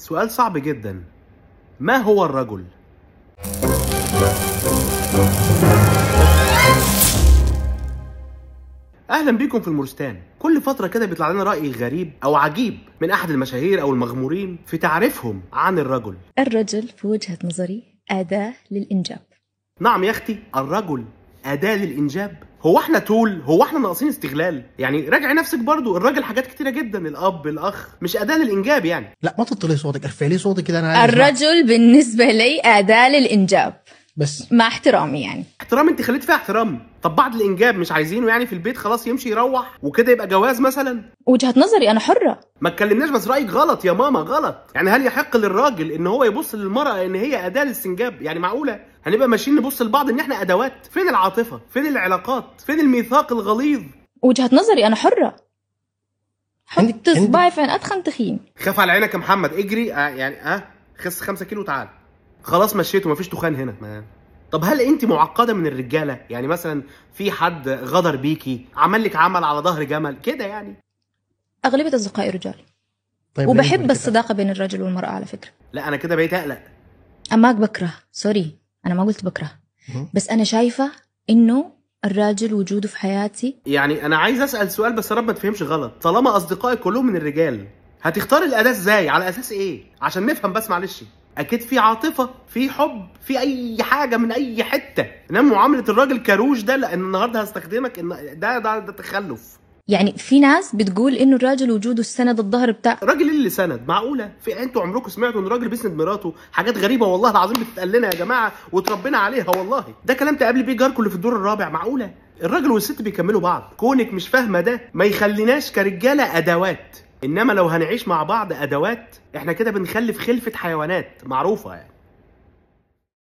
سؤال صعب جدا ما هو الرجل؟ اهلا بيكم في المورستان كل فتره كده بيطلع لنا راي غريب او عجيب من احد المشاهير او المغمورين في تعريفهم عن الرجل الرجل في وجهه نظري اداه للانجاب نعم يا اختي الرجل اداه للانجاب هو احنا طول هو احنا ناقصين استغلال يعني راجع نفسك برضو الراجل حاجات كتيره جدا الاب الاخ مش اداه للانجاب يعني لا ما تطلي صوتك ارفعي صوتك كده انا الرجل بالنسبه لي اداه للانجاب بس مع احترامي يعني احترام انت خليت فيها احترام طب بعد الانجاب مش عايزينه يعني في البيت خلاص يمشي يروح وكده يبقى جواز مثلا وجهه نظري انا حره ما اتكلمناش بس رايك غلط يا ماما غلط يعني هل يحق للراجل ان هو يبص للمراه ان هي اداه للسنجاب يعني معقوله هنبقى ماشيين نبص لبعض ان احنا ادوات فين العاطفه فين العلاقات فين الميثاق الغليظ وجهه نظري انا حره حط صباعي فين اتخن تخين خاف على عينك يا محمد اجري آه يعني اه خس 5 كيلو تعال خلاص مشيت ومفيش تخان هنا ما. طب هل انت معقده من الرجاله يعني مثلا في حد غدر بيكي عمل لك عمل على ظهر جمل كده يعني اغلبيه اصدقائي رجال طيب وبحب الصداقه بين الرجل والمراه على فكره لا انا كده بقيت اقلق اماك بكره سوري انا ما قلت بكره بس انا شايفه انه الراجل وجوده في حياتي يعني انا عايز اسال سؤال بس يا رب ما تفهمش غلط طالما اصدقائي كلهم من الرجال هتختار الاداه ازاي على اساس ايه عشان نفهم بس معلش اكيد في عاطفه في حب في اي حاجه من اي حته انما معامله الراجل كروش ده لان النهارده هستخدمك ان ده ده, ده تخلف يعني في ناس بتقول انه الراجل وجوده السند الظهر بتاع الراجل اللي سند معقوله في انتوا عمركم سمعتوا ان الراجل بيسند مراته حاجات غريبه والله العظيم بتتقال لنا يا جماعه وتربينا عليها والله ده كلام تقابل بيه جاركم اللي في الدور الرابع معقوله الراجل والست بيكملوا بعض كونك مش فاهمه ده ما يخليناش كرجاله ادوات انما لو هنعيش مع بعض ادوات احنا كده بنخلف خلفه حيوانات معروفه يعني